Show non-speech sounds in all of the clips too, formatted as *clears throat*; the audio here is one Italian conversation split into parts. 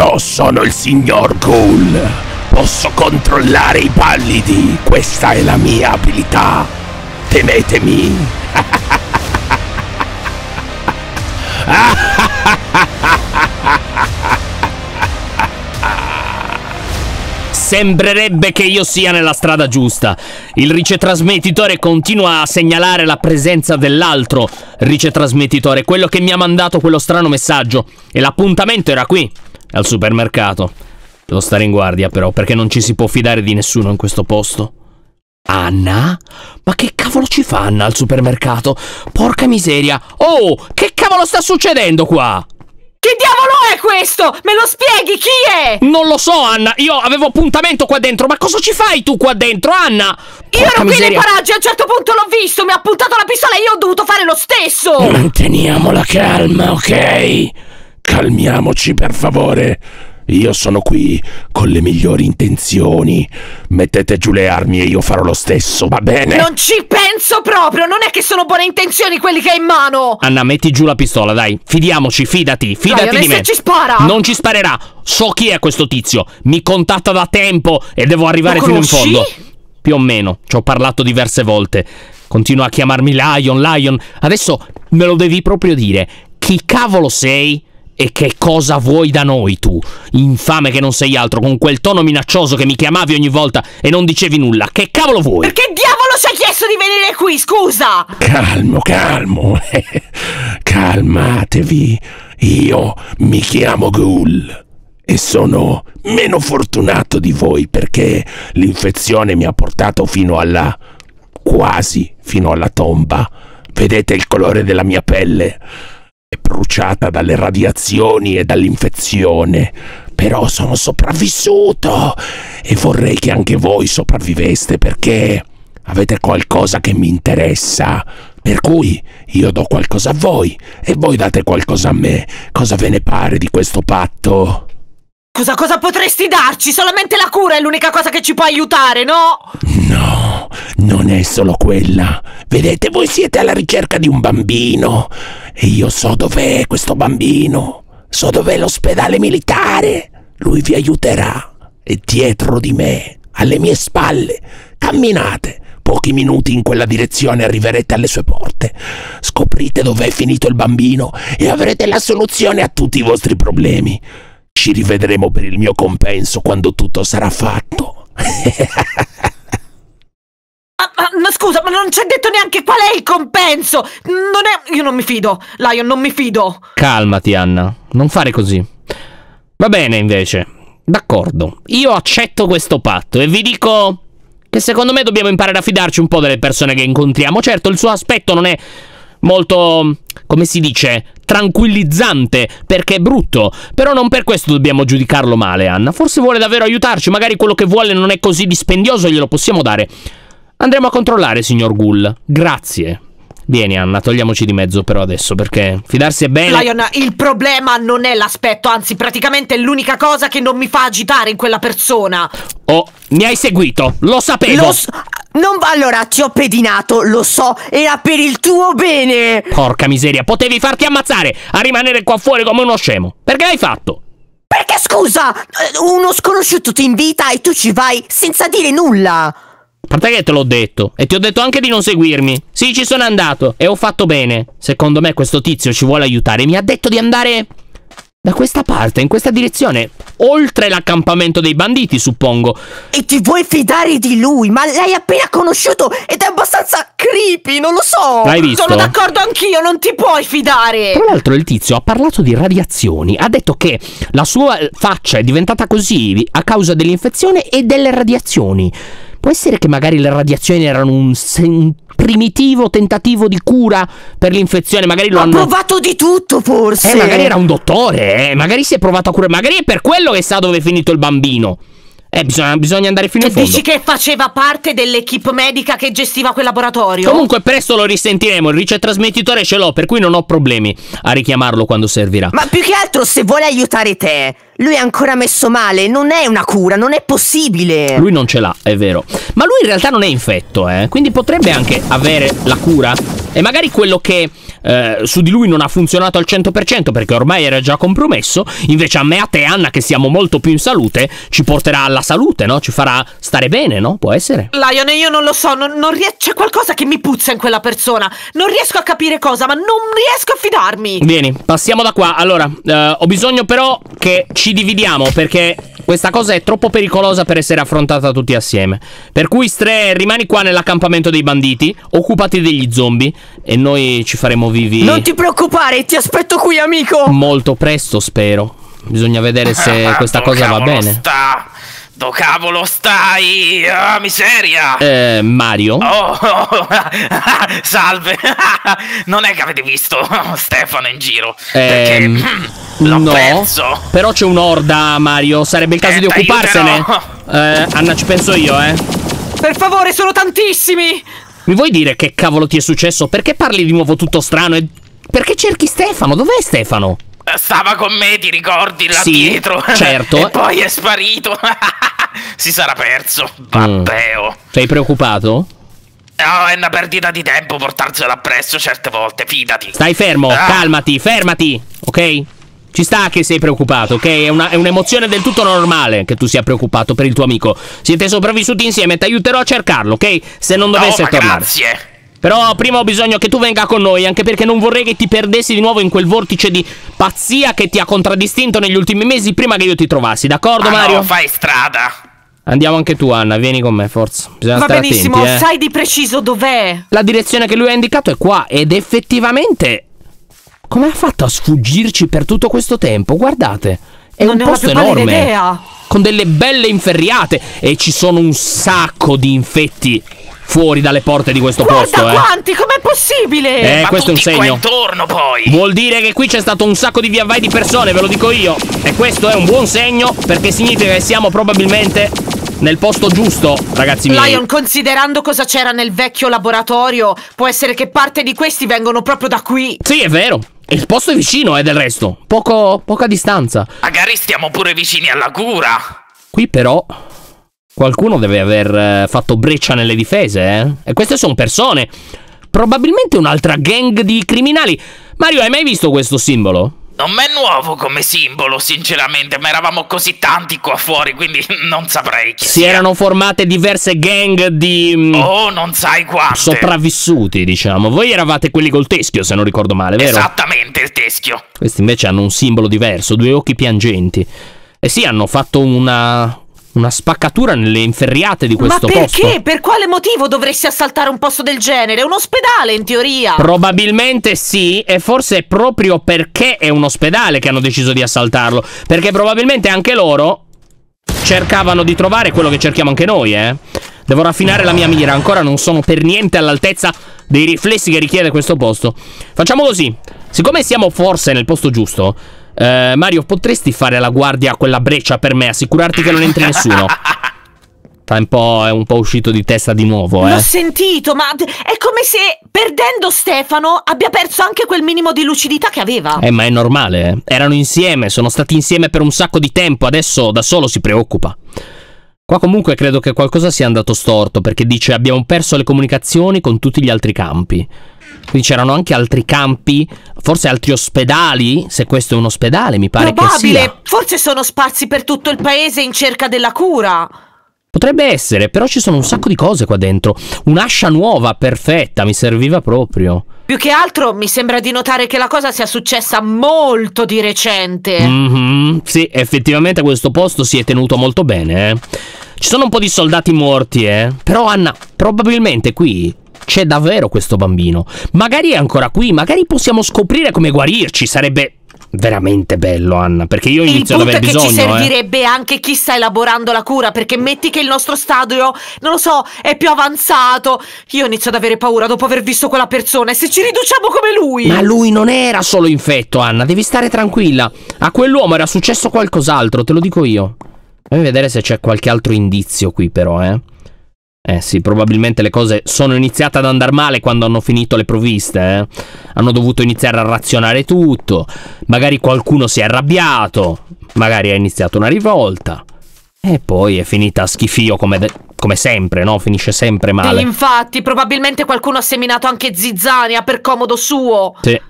Io sono il signor Ghoul. Posso controllare i pallidi. Questa è la mia abilità. Temetemi. Sembrerebbe che io sia nella strada giusta. Il ricetrasmettitore continua a segnalare la presenza dell'altro ricetrasmettitore, quello che mi ha mandato quello strano messaggio. E l'appuntamento era qui. Al supermercato. Devo stare in guardia però, perché non ci si può fidare di nessuno in questo posto. Anna? Ma che cavolo ci fa Anna al supermercato? Porca miseria! Oh, che cavolo sta succedendo qua? Che diavolo è questo? Me lo spieghi chi è? Non lo so, Anna. Io avevo appuntamento qua dentro. Ma cosa ci fai tu qua dentro, Anna? Porca io ero qui nei paraggi. A un certo punto l'ho visto. Mi ha puntato la pistola e io ho dovuto fare lo stesso. Manteniamo la calma, ok? Calmiamoci per favore. Io sono qui con le migliori intenzioni. Mettete giù le armi e io farò lo stesso, va bene? Non ci penso proprio, non è che sono buone intenzioni quelli che hai in mano. Anna, metti giù la pistola, dai. Fidiamoci, fidati, fidati dai, di me. Ma ci spara. Non ci sparerà. So chi è questo tizio. Mi contatta da tempo e devo arrivare fino in fondo. Più o meno, ci ho parlato diverse volte. Continua a chiamarmi Lion, Lion. Adesso me lo devi proprio dire. Chi cavolo sei? E che cosa vuoi da noi tu, infame che non sei altro, con quel tono minaccioso che mi chiamavi ogni volta e non dicevi nulla? Che cavolo vuoi? Perché diavolo ci hai chiesto di venire qui, scusa? Calmo, calmo. Eh. Calmatevi. Io mi chiamo Ghoul e sono meno fortunato di voi perché l'infezione mi ha portato fino alla... quasi fino alla tomba. Vedete il colore della mia pelle? è bruciata dalle radiazioni e dall'infezione. Però sono sopravvissuto e vorrei che anche voi sopravviveste perché avete qualcosa che mi interessa. Per cui io do qualcosa a voi e voi date qualcosa a me. Cosa ve ne pare di questo patto? Cosa, cosa potresti darci? Solamente la cura è l'unica cosa che ci può aiutare, no? No, non è solo quella. Vedete, voi siete alla ricerca di un bambino. E io so dov'è questo bambino. So dov'è l'ospedale militare. Lui vi aiuterà. E dietro di me, alle mie spalle, camminate pochi minuti in quella direzione arriverete alle sue porte. Scoprite dov'è finito il bambino e avrete la soluzione a tutti i vostri problemi. Ci rivedremo per il mio compenso quando tutto sarà fatto. *laughs* Ah, ah, ma, scusa, ma non ci ha detto neanche qual è il compenso! Non è... Io non mi fido, Lion, non mi fido! Calmati, Anna, non fare così. Va bene, invece. D'accordo, io accetto questo patto e vi dico che secondo me dobbiamo imparare a fidarci un po' delle persone che incontriamo. Certo, il suo aspetto non è molto, come si dice, tranquillizzante perché è brutto. Però non per questo dobbiamo giudicarlo male, Anna. Forse vuole davvero aiutarci, magari quello che vuole non è così dispendioso, e glielo possiamo dare. Andremo a controllare, signor Gull. Grazie. Vieni Anna, togliamoci di mezzo però adesso perché fidarsi è bene. Lion, il problema non è l'aspetto, anzi praticamente è l'unica cosa che non mi fa agitare in quella persona. Oh, mi hai seguito, lo sapevo. Lo non va allora, ti ho pedinato, lo so, era per il tuo bene. Porca miseria, potevi farti ammazzare a rimanere qua fuori come uno scemo. Perché l'hai fatto? Perché scusa, uno sconosciuto ti invita e tu ci vai senza dire nulla. A parte che te l'ho detto, e ti ho detto anche di non seguirmi. Sì, ci sono andato e ho fatto bene. Secondo me questo tizio ci vuole aiutare. Mi ha detto di andare da questa parte, in questa direzione. Oltre l'accampamento dei banditi, suppongo. E ti vuoi fidare di lui? Ma l'hai appena conosciuto ed è abbastanza creepy, non lo so. L'hai visto? Sono d'accordo anch'io, non ti puoi fidare. Tra l'altro il tizio ha parlato di radiazioni. Ha detto che la sua faccia è diventata così a causa dell'infezione e delle radiazioni. Può essere che magari le radiazioni erano un, sentimento primitivo tentativo di cura per l'infezione. Magari lo ha hanno... provato di tutto, forse. Eh, magari era un dottore, eh. Magari si è provato a curare. Magari è per quello che sa dove è finito il bambino. Eh, bisogna, bisogna, andare fino in fondo. Dici che faceva parte dell'equipe medica che gestiva quel laboratorio? Comunque, presto lo risentiremo. Il ricetrasmettitore ce l'ho, per cui non ho problemi a richiamarlo quando servirà. Ma più che altro, se vuole aiutare te, lui è ancora messo male, non è una cura, non è possibile. Lui non ce l'ha, è vero. Ma lui in realtà non è infetto, eh. Quindi potrebbe anche avere la cura. E magari quello che eh, su di lui non ha funzionato al 100% perché ormai era già compromesso, invece a me, a te, Anna, che siamo molto più in salute, ci porterà alla salute, no? Ci farà stare bene, no? Può essere. Lion, io non lo so, non, non ries- c'è qualcosa che mi puzza in quella persona. Non riesco a capire cosa, ma non riesco a fidarmi. Vieni, passiamo da qua. Allora, eh, ho bisogno però che ci ci dividiamo perché questa cosa è troppo pericolosa per essere affrontata tutti assieme. Per cui, Stre, rimani qua nell'accampamento dei banditi, occupati degli zombie e noi ci faremo vivi. Non ti preoccupare, ti aspetto qui, amico. Molto presto, spero. Bisogna vedere se *laughs* questa cosa va bene. Sta. Sto cavolo stai? Ah, miseria! Eh, Mario? Oh, oh, *laughs* oh salve! *laughs* non è che avete visto *laughs* Stefano in giro? Eh, *clears throat* l'ho no, perso. Però c'è un'orda, Mario. Sarebbe il caso eh, di occuparsene. Eh, Anna, ci penso io, eh. Per favore, sono tantissimi! Mi vuoi dire che cavolo ti è successo? Perché parli di nuovo tutto strano e... Perché cerchi Stefano? Dov'è Stefano? stava con me, ti ricordi, là sì, dietro? certo. *laughs* e poi è sparito. *laughs* si sarà perso. Matteo. Oh. Mm. Sei preoccupato? No, oh, è una perdita di tempo portarselo appresso certe volte, fidati. Stai fermo, ah. calmati, fermati, ok? Ci sta che sei preoccupato, ok? È, un'emozione del tutto normale che tu sia preoccupato per il tuo amico. Siete sopravvissuti insieme, ti aiuterò a cercarlo, ok? Se non oh, dovesse no, tornare. Grazie. Però prima ho bisogno che tu venga con noi, anche perché non vorrei che ti perdessi di nuovo in quel vortice di pazzia che ti ha contraddistinto negli ultimi mesi prima che io ti trovassi, d'accordo ah Mario? No, fai strada. Andiamo anche tu, Anna, vieni con me, forza. Bisogna Va benissimo, attenti, eh. sai di preciso dov'è. La direzione che lui ha indicato è qua, ed effettivamente. Come ha fatto a sfuggirci per tutto questo tempo? Guardate, è non un posto enorme. Idea. Con delle belle inferriate, e ci sono un sacco di infetti fuori dalle porte di questo Guarda posto. Guarda eh. quanti, eh. com'è possibile? Eh, Ma questo è un segno. intorno poi. Vuol dire che qui c'è stato un sacco di via vai di persone, ve lo dico io. E questo è un buon segno perché significa che siamo probabilmente nel posto giusto, ragazzi miei. Lion, considerando cosa c'era nel vecchio laboratorio, può essere che parte di questi vengono proprio da qui. Sì, è vero. E Il posto è vicino, eh, del resto. Poco, poca distanza. Magari stiamo pure vicini alla cura. Qui però Qualcuno deve aver eh, fatto breccia nelle difese, eh? E queste sono persone. Probabilmente un'altra gang di criminali. Mario, hai mai visto questo simbolo? Non è nuovo come simbolo, sinceramente, ma eravamo così tanti qua fuori, quindi *laughs* non saprei chi. Si sia. erano formate diverse gang di. Mm, oh, non sai quante. Sopravvissuti, diciamo. Voi eravate quelli col teschio, se non ricordo male, vero? Esattamente il teschio. Questi invece hanno un simbolo diverso, due occhi piangenti. E sì, hanno fatto una una spaccatura nelle inferriate di questo posto. Ma perché? Posto. Per quale motivo dovresti assaltare un posto del genere? un ospedale in teoria. Probabilmente sì, e forse è proprio perché è un ospedale che hanno deciso di assaltarlo. Perché probabilmente anche loro cercavano di trovare quello che cerchiamo anche noi, eh. Devo raffinare la mia mira, ancora non sono per niente all'altezza dei riflessi che richiede questo posto. Facciamo così. Siccome siamo forse nel posto giusto, eh, Mario, potresti fare la guardia a quella breccia per me? Assicurarti che non entri nessuno. *laughs* un po', è un po' uscito di testa di nuovo, eh. L'ho sentito, ma è come se perdendo Stefano abbia perso anche quel minimo di lucidità che aveva. Eh, ma è normale. Eh. Erano insieme, sono stati insieme per un sacco di tempo, adesso da solo si preoccupa. Qua comunque credo che qualcosa sia andato storto perché dice abbiamo perso le comunicazioni con tutti gli altri campi. Quindi c'erano anche altri campi, forse altri ospedali, se questo è un ospedale, mi pare Probabile. che sia. Probabile, Forse sono sparsi per tutto il paese in cerca della cura. Potrebbe essere, però ci sono un sacco di cose qua dentro. Un'ascia nuova, perfetta, mi serviva proprio. Più che altro mi sembra di notare che la cosa sia successa molto di recente. Mm -hmm. Sì, effettivamente questo posto si è tenuto molto bene. Eh. Ci sono un po' di soldati morti, eh. Però Anna, probabilmente qui c'è davvero questo bambino. Magari è ancora qui, magari possiamo scoprire come guarirci, sarebbe veramente bello, Anna. Perché io inizio ad aver bisogno. Ma che ci eh. servirebbe eh. anche chi sta elaborando la cura. Perché metti che il nostro stadio, non lo so, è più avanzato. Io inizio ad avere paura dopo aver visto quella persona. E se ci riduciamo come lui. Ma lui non era solo infetto, Anna. Devi stare tranquilla. A quell'uomo era successo qualcos'altro, te lo dico io. Fammi vedere se c'è qualche altro indizio qui, però, eh. Eh sì, probabilmente le cose sono iniziate ad andare male quando hanno finito le provviste. Eh? Hanno dovuto iniziare a razionare tutto. Magari qualcuno si è arrabbiato. Magari è iniziata una rivolta. E poi è finita a schifio come, come sempre, no? Finisce sempre male. E infatti, probabilmente qualcuno ha seminato anche zizzania per comodo suo. Sì.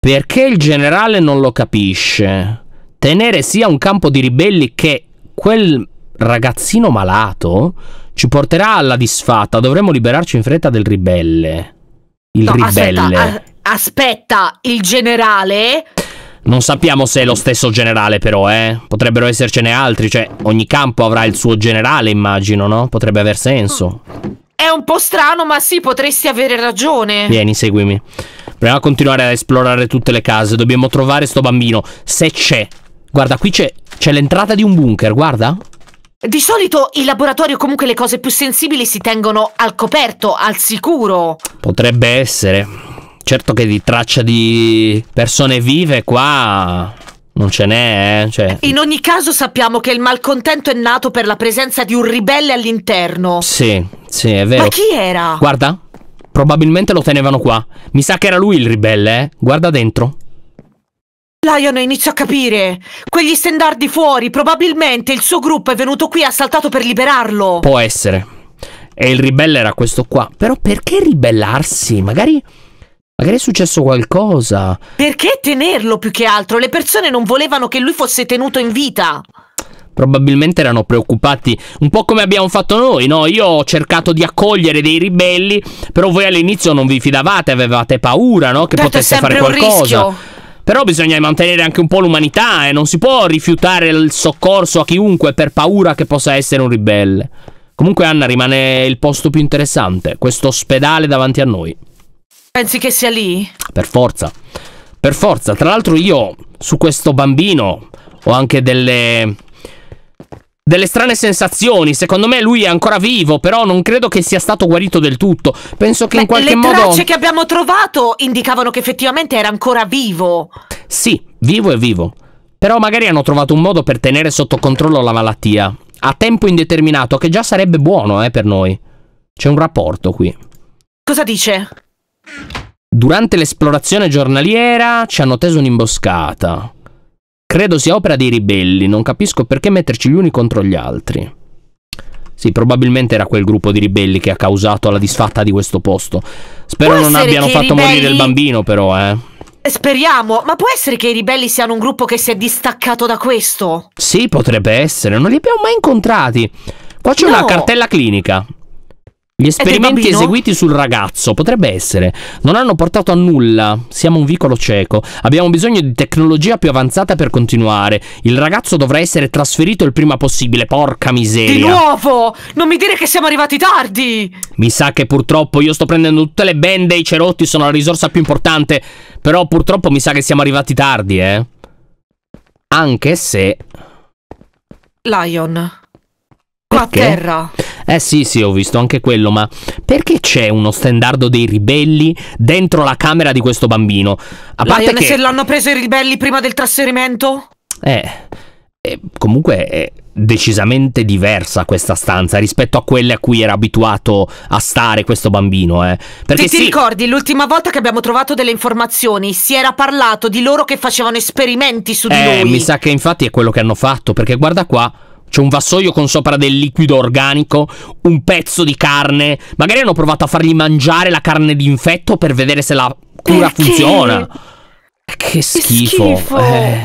Perché il generale non lo capisce? Tenere sia un campo di ribelli che quel ragazzino malato ci porterà alla disfatta. Dovremmo liberarci in fretta del ribelle. Il no, ribelle. Aspetta, aspetta, il generale. Non sappiamo se è lo stesso generale, però, eh. Potrebbero essercene altri, cioè, ogni campo avrà il suo generale, immagino, no? Potrebbe aver senso. È un po' strano, ma sì, potresti avere ragione. Vieni, seguimi. Proviamo a continuare a esplorare tutte le case. Dobbiamo trovare sto bambino. Se c'è. Guarda, qui c'è, l'entrata di un bunker, guarda. Di solito in laboratorio comunque le cose più sensibili si tengono al coperto, al sicuro. Potrebbe essere. Certo che di traccia di persone vive qua non ce n'è, eh? Cioè... In ogni caso sappiamo che il malcontento è nato per la presenza di un ribelle all'interno. Sì, sì, è vero. Ma chi era? Guarda, probabilmente lo tenevano qua. Mi sa che era lui il ribelle, eh? Guarda dentro. Lion inizio a capire. Quegli stendardi fuori, probabilmente il suo gruppo è venuto qui e ha saltato per liberarlo. Può essere. E il ribelle era questo qua. Però perché ribellarsi? Magari... Magari è successo qualcosa. Perché tenerlo più che altro? Le persone non volevano che lui fosse tenuto in vita. Probabilmente erano preoccupati, un po' come abbiamo fatto noi, no? Io ho cercato di accogliere dei ribelli, però voi all'inizio non vi fidavate, avevate paura, no? Che Tanto certo, potesse fare qualcosa. Però bisogna mantenere anche un po' l'umanità e eh? non si può rifiutare il soccorso a chiunque per paura che possa essere un ribelle. Comunque Anna rimane il posto più interessante, questo ospedale davanti a noi. Pensi che sia lì? Per forza. Per forza, tra l'altro io su questo bambino ho anche delle delle strane sensazioni. Secondo me lui è ancora vivo, però non credo che sia stato guarito del tutto. Penso che Beh, in qualche modo. Le tracce che abbiamo trovato indicavano che effettivamente era ancora vivo. Sì, vivo e vivo. Però magari hanno trovato un modo per tenere sotto controllo la malattia. A tempo indeterminato, che già sarebbe buono, eh, per noi. C'è un rapporto qui. Cosa dice? Durante l'esplorazione giornaliera ci hanno teso un'imboscata. Credo sia opera dei ribelli, non capisco perché metterci gli uni contro gli altri. Sì, probabilmente era quel gruppo di ribelli che ha causato la disfatta di questo posto. Spero può non abbiano fatto ribelli... morire il bambino, però, eh. eh. Speriamo, ma può essere che i ribelli siano un gruppo che si è distaccato da questo? Sì, potrebbe essere, non li abbiamo mai incontrati. Qua c'è no. una cartella clinica. Gli esperimenti eseguiti sul ragazzo potrebbe essere. Non hanno portato a nulla. Siamo un vicolo cieco. Abbiamo bisogno di tecnologia più avanzata per continuare. Il ragazzo dovrà essere trasferito il prima possibile. Porca miseria. Di nuovo! Non mi dire che siamo arrivati tardi! Mi sa che purtroppo io sto prendendo tutte le bende e i cerotti sono la risorsa più importante. Però purtroppo mi sa che siamo arrivati tardi, eh. Anche se. Lion. Qua a terra. Eh sì, sì, ho visto anche quello, ma perché c'è uno stendardo dei ribelli dentro la camera di questo bambino? A parte Lion, che... se l'hanno preso i ribelli prima del trasferimento? Eh, eh comunque è decisamente diversa questa stanza rispetto a quelle a cui era abituato a stare questo bambino. Eh. Perché ti, sì... ti ricordi l'ultima volta che abbiamo trovato delle informazioni? Si era parlato di loro che facevano esperimenti su di eh, lui. Mi sa che infatti è quello che hanno fatto, perché guarda qua. C'è un vassoio con sopra del liquido organico, un pezzo di carne. Magari hanno provato a fargli mangiare la carne d'infetto per vedere se la cura Perché? funziona. Che schifo. schifo. Eh.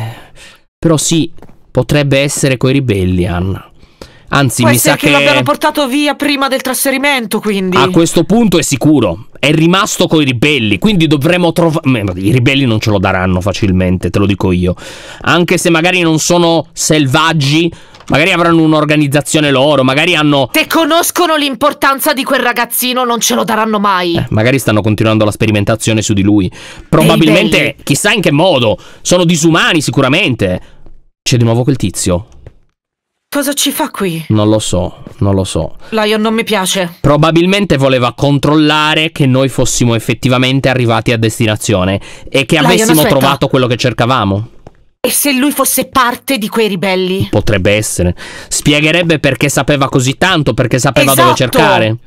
Però sì, potrebbe essere coi ribelli, Anna. Anzi, Può mi sa che, che l'abbiano portato via prima del trasferimento, quindi. A questo punto è sicuro. È rimasto con i ribelli, quindi dovremo trovare. I ribelli non ce lo daranno facilmente, te lo dico io. Anche se magari non sono selvaggi, Magari avranno un'organizzazione loro, magari hanno. Te conoscono l'importanza di quel ragazzino, non ce lo daranno mai. Eh, magari stanno continuando la sperimentazione su di lui. Probabilmente, chissà in che modo. Sono disumani, sicuramente. C'è di nuovo quel tizio. Cosa ci fa qui? Non lo so, non lo so. Lion non mi piace. Probabilmente voleva controllare che noi fossimo effettivamente arrivati a destinazione e che avessimo aspetta. trovato quello che cercavamo. E se lui fosse parte di quei ribelli? Potrebbe essere. Spiegherebbe perché sapeva così tanto, perché sapeva esatto. dove cercare.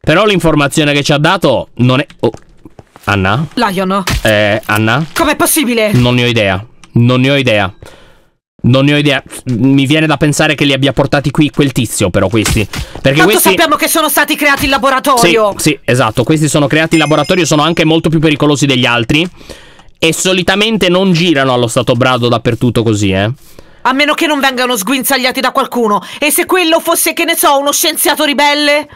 Però l'informazione che ci ha dato non è... Oh. Anna? Lion. Eh, Anna? Com'è possibile? Non ne ho idea. Non ne ho idea. Non ne ho idea. Mi viene da pensare che li abbia portati qui quel tizio, però questi. Perché Tanto questi... sappiamo che sono stati creati in laboratorio. Sì, sì, esatto. Questi sono creati in laboratorio, sono anche molto più pericolosi degli altri. E solitamente non girano allo stato brado dappertutto così, eh. A meno che non vengano sguinzagliati da qualcuno. E se quello fosse, che ne so, uno scienziato ribelle?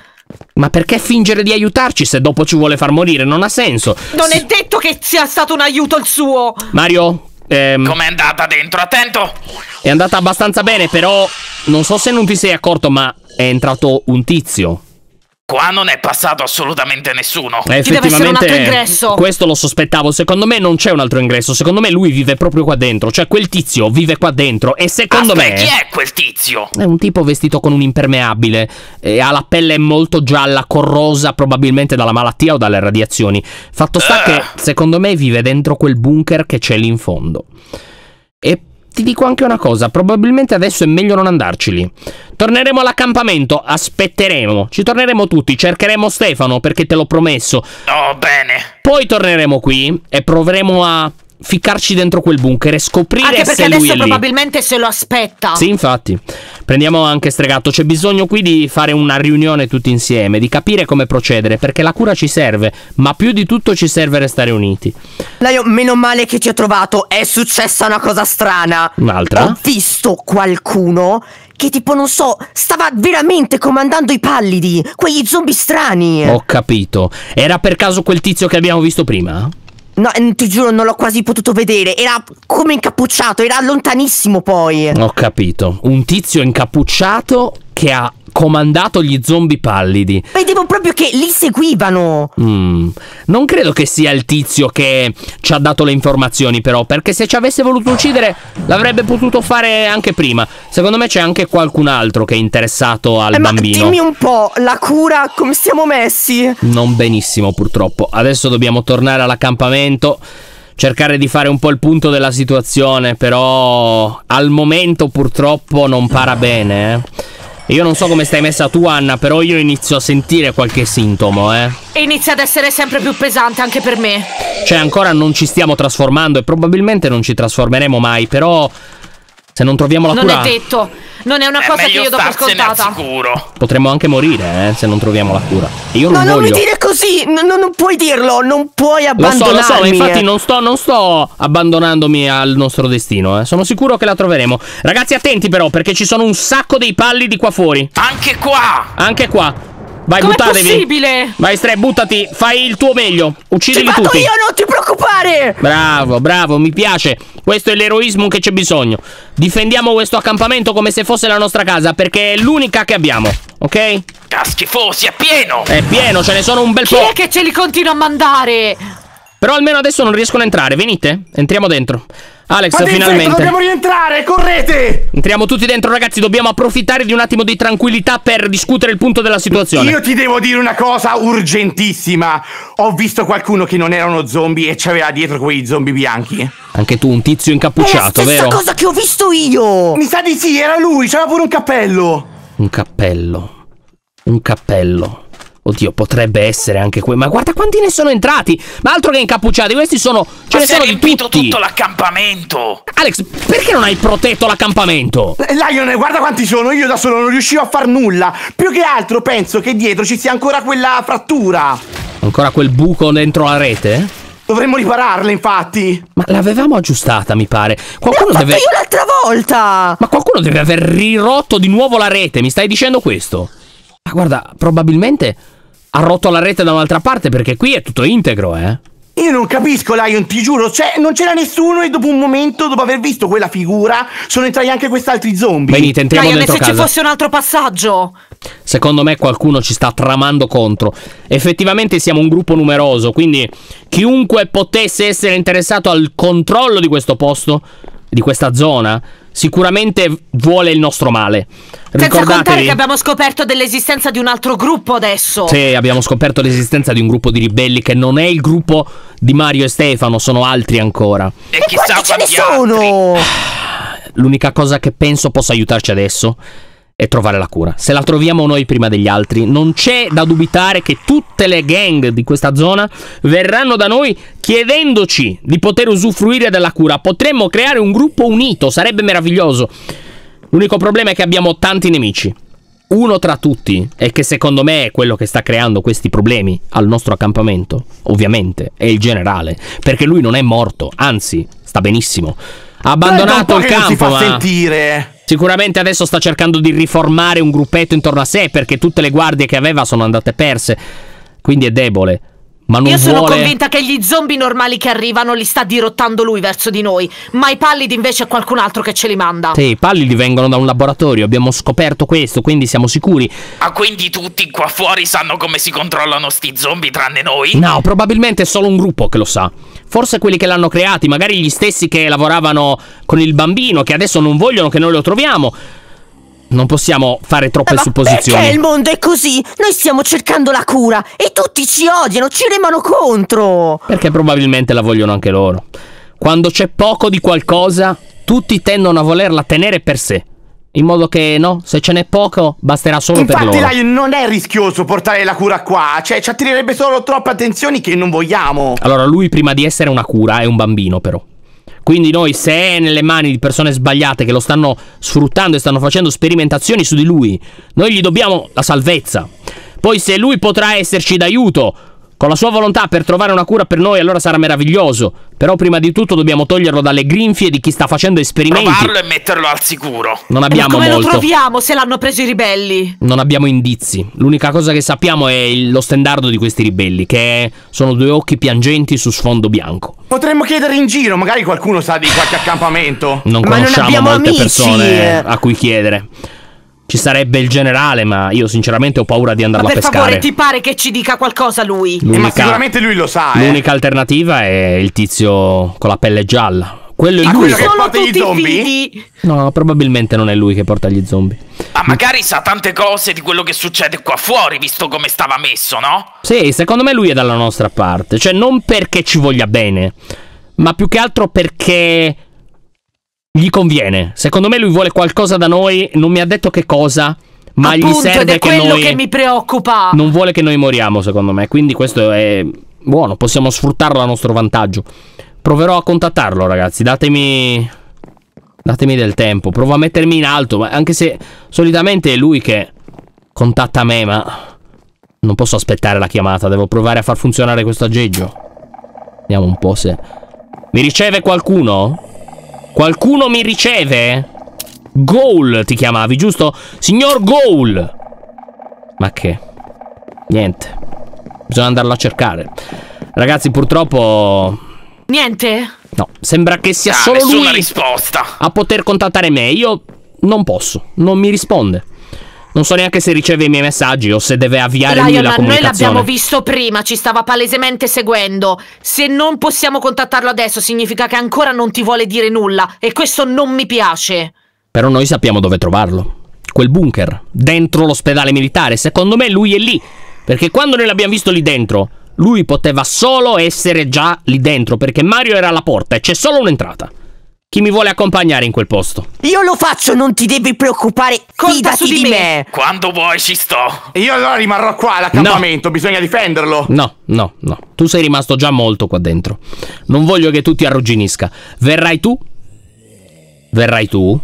Ma perché fingere di aiutarci se dopo ci vuole far morire? Non ha senso. Non è detto che sia stato un aiuto il suo. Mario, Ehm, Com'è andata dentro? Attento! È andata abbastanza bene, però non so se non ti sei accorto, ma è entrato un tizio. Qua non è passato assolutamente nessuno. Eh, Ci deve essere un altro ingresso. Questo lo sospettavo. Secondo me non c'è un altro ingresso. Secondo me lui vive proprio qua dentro. Cioè, quel tizio vive qua dentro. E secondo Aspetta, me. chi è quel tizio? È un tipo vestito con un impermeabile. E ha la pelle molto gialla, corrosa, probabilmente dalla malattia o dalle radiazioni. Fatto sta uh. che, secondo me, vive dentro quel bunker che c'è lì in fondo ti dico anche una cosa, probabilmente adesso è meglio non andarci lì. Torneremo all'accampamento, aspetteremo, ci torneremo tutti, cercheremo Stefano perché te l'ho promesso. Oh, bene. Poi torneremo qui e proveremo a ficcarci dentro quel bunker e scoprire anche perché adesso probabilmente se lo aspetta. Sì, infatti. Prendiamo anche Stregato, c'è bisogno qui di fare una riunione tutti insieme, di capire come procedere, perché la cura ci serve, ma più di tutto ci serve restare uniti. Laio, meno male che ti ho trovato, è successa una cosa strana. Un'altra? Ho visto qualcuno che tipo, non so, stava veramente comandando i pallidi, quegli zombie strani. Ho capito. Era per caso quel tizio che abbiamo visto prima? No, ti giuro, non l'ho quasi potuto vedere. Era come incappucciato, era lontanissimo poi. Ho capito. Un tizio incappucciato che ha comandato gli zombie pallidi. Vedevo proprio che li seguivano. Mm. Non credo che sia il tizio che ci ha dato le informazioni, però, perché se ci avesse voluto uccidere l'avrebbe potuto fare anche prima. Secondo me c'è anche qualcun altro che è interessato al eh, bambino. Ma dimmi un po', la cura come siamo messi? Non benissimo, purtroppo. Adesso dobbiamo tornare all'accampamento cercare di fare un po' il punto della situazione, però al momento purtroppo non para bene. Eh. Io non so come stai messa tu, Anna, però io inizio a sentire qualche sintomo, eh. E inizia ad essere sempre più pesante anche per me. Cioè, ancora non ci stiamo trasformando e probabilmente non ci trasformeremo mai, però se non troviamo la non cura. Non è detto. Non è una è cosa che io do per scontata. sicuro. Potremmo anche morire, eh, se non troviamo la cura. E io non no, voglio. non mi dire così. no, non puoi dirlo. Non puoi abbandonarmi. Lo so, lo so. Infatti, non sto, non sto abbandonandomi al nostro destino. Eh. Sono sicuro che la troveremo. Ragazzi, attenti però, perché ci sono un sacco dei palli di qua fuori. Anche qua. Anche qua. Vai, Com'è buttatevi. possibile? Vai, Stre, buttati. Fai il tuo meglio. Uccidili tutti. Ma io, non ti preoccupare. Bravo, bravo, mi piace. Questo è l'eroismo che c'è bisogno. Difendiamo questo accampamento come se fosse la nostra casa, perché è l'unica che abbiamo, ok? Caschifosi, è pieno. È pieno, ce ne sono un bel Chi po'. Chi è che ce li continua a mandare? Però almeno adesso non riescono a entrare. Venite, entriamo dentro. Alex, Fate finalmente. Secco, dobbiamo rientrare, correte! Entriamo tutti dentro, ragazzi. Dobbiamo approfittare di un attimo di tranquillità per discutere il punto della situazione. Io ti devo dire una cosa urgentissima. Ho visto qualcuno che non era uno zombie e c'aveva dietro quei zombie bianchi. Anche tu, un tizio incappucciato, vero? È la vero? cosa che ho visto io! Mi sa di sì, era lui, c'aveva pure un cappello. Un cappello. Un cappello. Oddio, potrebbe essere anche quello. Ma guarda quanti ne sono entrati! Ma altro che incappucciati, questi sono. Ce Ma ne sono di tutti! tutto l'accampamento! Alex, perché non hai protetto l'accampamento? Eh, Lion, guarda quanti sono, io da solo non riuscivo a far nulla. Più che altro penso che dietro ci sia ancora quella frattura. Ancora quel buco dentro la rete? Dovremmo ripararla, infatti. Ma l'avevamo aggiustata, mi pare. Qualcuno deve. Ma io l'altra volta! Ma qualcuno deve aver rirotto di nuovo la rete, mi stai dicendo questo? Ma guarda, probabilmente ha rotto la rete da un'altra parte perché qui è tutto integro, eh. Io non capisco, Lion, ti giuro, cioè, non c'era nessuno e dopo un momento, dopo aver visto quella figura, sono entrati anche questi altri zombie. Venite, entriamo Lion, dentro se ci fosse un altro passaggio. Secondo me qualcuno ci sta tramando contro. Effettivamente siamo un gruppo numeroso, quindi chiunque potesse essere interessato al controllo di questo posto di questa zona sicuramente vuole il nostro male. Senza contare che abbiamo scoperto dell'esistenza di un altro gruppo adesso. Sì, abbiamo scoperto l'esistenza di un gruppo di ribelli che non è il gruppo di Mario e Stefano, sono altri ancora. E, chissà e chissà quanti ce ne sono! Ah, l'unica cosa che penso possa aiutarci adesso e trovare la cura. Se la troviamo noi prima degli altri, non c'è da dubitare che tutte le gang di questa zona verranno da noi chiedendoci di poter usufruire della cura. Potremmo creare un gruppo unito, sarebbe meraviglioso. L'unico problema è che abbiamo tanti nemici. Uno tra tutti, e che secondo me è quello che sta creando questi problemi al nostro accampamento, ovviamente, è il generale, perché lui non è morto, anzi, sta benissimo. Ha abbandonato il campo. Ma... sentire. Sicuramente adesso sta cercando di riformare un gruppetto intorno a sé perché tutte le guardie che aveva sono andate perse. Quindi è debole. Ma non Io sono vuole... convinta che gli zombie normali che arrivano li sta dirottando lui verso di noi, ma i pallidi invece è qualcun altro che ce li manda. Sì, i pallidi vengono da un laboratorio, abbiamo scoperto questo, quindi siamo sicuri. Ah, quindi tutti qua fuori sanno come si controllano sti zombie tranne noi? No, probabilmente è solo un gruppo che lo sa forse quelli che l'hanno creati, magari gli stessi che lavoravano con il bambino, che adesso non vogliono che noi lo troviamo. Non possiamo fare troppe eh, supposizioni. Perché il mondo è così? Noi stiamo cercando la cura e tutti ci odiano, ci remano contro. Perché probabilmente la vogliono anche loro. Quando c'è poco di qualcosa, tutti tendono a volerla tenere per sé in modo che, no, se ce n'è poco, basterà solo Infatti, per loro. Infatti, Lion, non è rischioso portare la cura qua, cioè ci attirerebbe solo troppe attenzioni che non vogliamo. Allora, lui prima di essere una cura è un bambino, però. Quindi noi, se è nelle mani di persone sbagliate che lo stanno sfruttando e stanno facendo sperimentazioni su di lui, noi gli dobbiamo la salvezza. Poi se lui potrà esserci d'aiuto con la sua volontà per trovare una cura per noi allora sarà meraviglioso. Però prima di tutto dobbiamo toglierlo dalle grinfie di chi sta facendo esperimenti. Provarlo e metterlo al sicuro. Non abbiamo Ma come molto. lo troviamo se l'hanno preso i ribelli? Non abbiamo indizi. L'unica cosa che sappiamo è lo stendardo di questi ribelli, che sono due occhi piangenti su sfondo bianco. Potremmo chiedere in giro, magari qualcuno sa di qualche accampamento. Non conosciamo non molte amici. persone a cui chiedere. Ci sarebbe il generale, ma io sinceramente ho paura di andarlo a pescare. Ma per favore, ti pare che ci dica qualcosa lui? L'unica, eh, ma sicuramente lui lo sa, eh. L'unica eh. alternativa è il tizio con la pelle gialla. Quello è ah, lui che porta gli zombie? Fidi. No, probabilmente non è lui che porta gli zombie. Ma ah, magari sa tante cose di quello che succede qua fuori, visto come stava messo, no? Sì, secondo me lui è dalla nostra parte. Cioè, non perché ci voglia bene, ma più che altro perché gli conviene. Secondo me lui vuole qualcosa da noi, non mi ha detto che cosa. Ma Appunto, gli serve ed è quello che mi preoccupa. non vuole che noi moriamo, secondo me. Quindi questo è buono, possiamo sfruttarlo a nostro vantaggio. Proverò a contattarlo, ragazzi. Datemi datemi del tempo. Provo a mettermi in alto, anche se solitamente è lui che contatta me, ma non posso aspettare la chiamata, devo provare a far funzionare questo aggeggio. Vediamo un po' se mi riceve qualcuno. Qualcuno mi riceve? Goal ti chiamavi, giusto? Signor Goal! Ma che? Niente. Bisogna andarlo a cercare. Ragazzi, purtroppo... Niente? No, sembra che sia ah, solo lui risposta. a poter contattare me. Io non posso, non mi risponde. Non so neanche se riceve i miei messaggi o se deve avviare Lionel, lui la comunicazione. Noi l'abbiamo visto prima, ci stava palesemente seguendo. Se non possiamo contattarlo adesso significa che ancora non ti vuole dire nulla e questo non mi piace. Però noi sappiamo dove trovarlo. Quel bunker, dentro l'ospedale militare. Secondo me lui è lì. Perché quando noi l'abbiamo visto lì dentro, lui poteva solo essere già lì dentro perché Mario era alla porta e c'è solo un'entrata chi mi vuole accompagnare in quel posto. Io lo faccio, non ti devi preoccupare. Conta Fidati di, me. me. Quando vuoi ci sto. Io allora rimarrò qua all'accampamento, no. bisogna difenderlo. No, no, no. Tu sei rimasto già molto qua dentro. Non voglio che tu ti arrugginisca. Verrai tu? Verrai tu?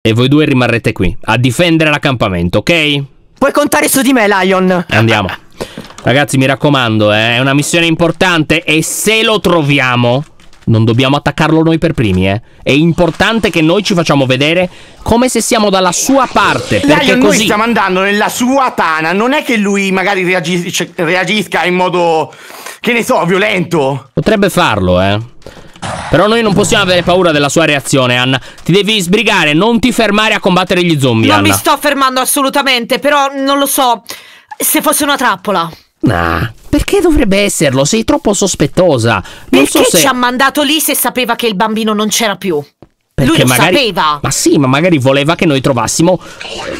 E voi due rimarrete qui a difendere l'accampamento, ok? Puoi contare su di me, Lion. Andiamo. *laughs* Ragazzi, mi raccomando, eh, è una missione importante e se lo troviamo non dobbiamo attaccarlo noi per primi, eh. È importante che noi ci facciamo vedere come se siamo dalla sua parte. Perché Lion, così... noi stiamo andando nella sua tana. Non è che lui magari reagis reagisca in modo, che ne so, violento. Potrebbe farlo, eh. Però noi non possiamo avere paura della sua reazione, Anna. Ti devi sbrigare, non ti fermare a combattere gli zombie. Non Anna. mi sto fermando assolutamente, però non lo so. Se fosse una trappola. Nah, perché dovrebbe esserlo? Sei troppo sospettosa. Non perché so se... ci ha mandato lì se sapeva che il bambino non c'era più? Perché Lui lo magari... sapeva. Ma sì, ma magari voleva che noi trovassimo.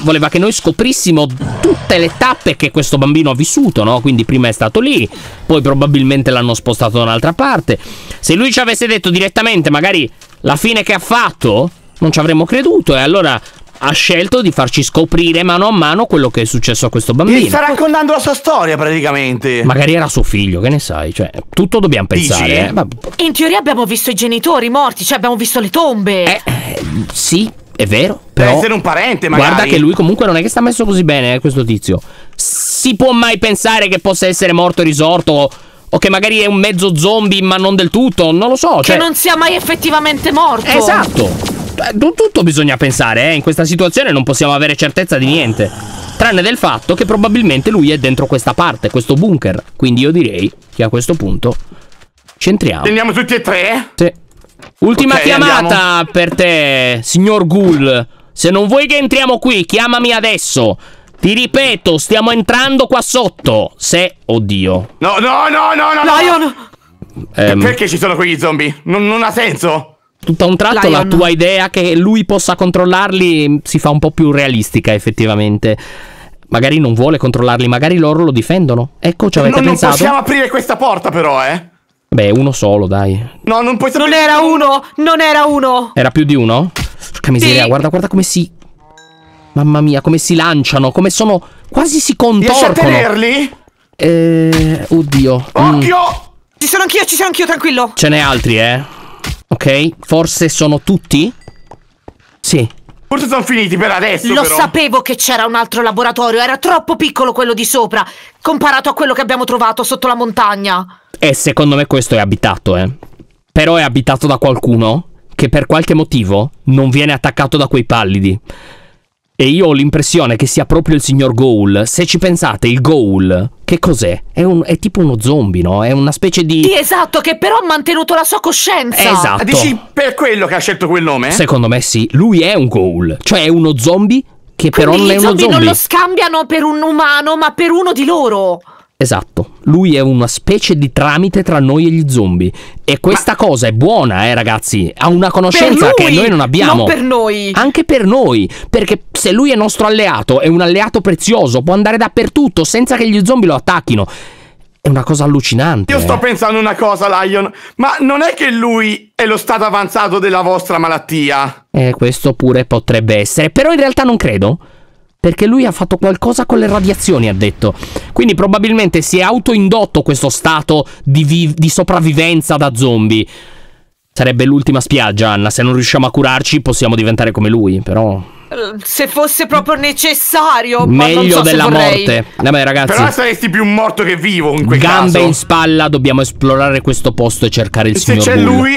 Voleva che noi scoprissimo tutte le tappe che questo bambino ha vissuto, no? Quindi prima è stato lì, poi probabilmente l'hanno spostato da un'altra parte. Se lui ci avesse detto direttamente, magari la fine che ha fatto, non ci avremmo creduto e allora ha scelto di farci scoprire mano a mano quello che è successo a questo bambino. Gli sta raccontando la sua storia praticamente. Magari era suo figlio, che ne sai? Cioè, tutto dobbiamo pensare. Eh? eh? In teoria abbiamo visto i genitori morti, cioè abbiamo visto le tombe. Eh, eh sì, è vero. Però Deve essere un parente, magari. Guarda che lui comunque non è che sta messo così bene, eh, questo tizio. Si può mai pensare che possa essere morto e risorto? O che magari è un mezzo zombie, ma non del tutto, non lo so. Cioè... Che non sia mai effettivamente morto. Esatto tutto bisogna pensare, eh. In questa situazione non possiamo avere certezza di niente. Tranne del fatto che probabilmente lui è dentro questa parte, questo bunker. Quindi io direi che a questo punto ci entriamo. Andiamo tutti e tre? Sì. Ultima okay, chiamata andiamo. per te, signor Ghoul. Se non vuoi che entriamo qui, chiamami adesso. Ti ripeto, stiamo entrando qua sotto. Se, oddio. No, no, no, no, no. Lion! No. Ehm. Perché ci sono quegli zombie? non, non ha senso tutto a un tratto Lion. la tua idea che lui possa controllarli mm, si fa un po' più realistica effettivamente magari non vuole controllarli, magari loro lo difendono. Ecco, ci avete non, pensato. Non possiamo aprire questa porta, però, eh. Beh, uno solo, dai. No, non puoi sapere. Non era uno! Non era uno! Era più di uno? Porca miseria, sì. guarda, guarda come si. Mamma mia, come si lanciano, come sono. Quasi si contorcono. Riesci a tenerli? Eh. Oddio. Occhio! Mm. Ci sono anch'io, ci sono anch'io, tranquillo. Ce n'è altri, eh. Ok? Forse sono tutti? Sì. Forse sono finiti per adesso. Lo però. sapevo che c'era un altro laboratorio, era troppo piccolo quello di sopra, comparato a quello che abbiamo trovato sotto la montagna. E secondo me questo è abitato, eh. Però è abitato da qualcuno che per qualche motivo non viene attaccato da quei pallidi. E io ho l'impressione che sia proprio il signor Ghoul. Se ci pensate, il Ghoul, che cos'è? È, un, è tipo uno zombie, no? È una specie di... Sì, esatto, che però ha mantenuto la sua coscienza. Esatto. Ah, dici per quello che ha scelto quel nome? Eh? Secondo me sì. Lui è un Ghoul. Cioè è uno zombie che Quindi però non è uno zombie. Quindi non lo scambiano per un umano, ma per uno di loro. Esatto. Lui è una specie di tramite tra noi e gli zombie. E questa Ma... cosa è buona, eh, ragazzi. Ha una conoscenza lui, che noi non abbiamo. Non per noi. Anche per noi. Perché se lui è nostro alleato, è un alleato prezioso, può andare dappertutto senza che gli zombie lo attacchino. È una cosa allucinante. Io eh. sto pensando una cosa, Lion. Ma non è che lui è lo stato avanzato della vostra malattia? Eh, questo pure potrebbe essere. Però in realtà non credo. Perché lui ha fatto qualcosa con le radiazioni, ha detto. Quindi probabilmente si è autoindotto questo stato di, di sopravvivenza da zombie. Sarebbe l'ultima spiaggia, Anna. Se non riusciamo a curarci, possiamo diventare come lui, però. Eh, se fosse proprio necessario, meglio so della morte. Vabbè, ragazzi. Però saresti più morto che vivo in quel Gambe caso. Gambe in spalla, dobbiamo esplorare questo posto e cercare il e signor Se c'è lui?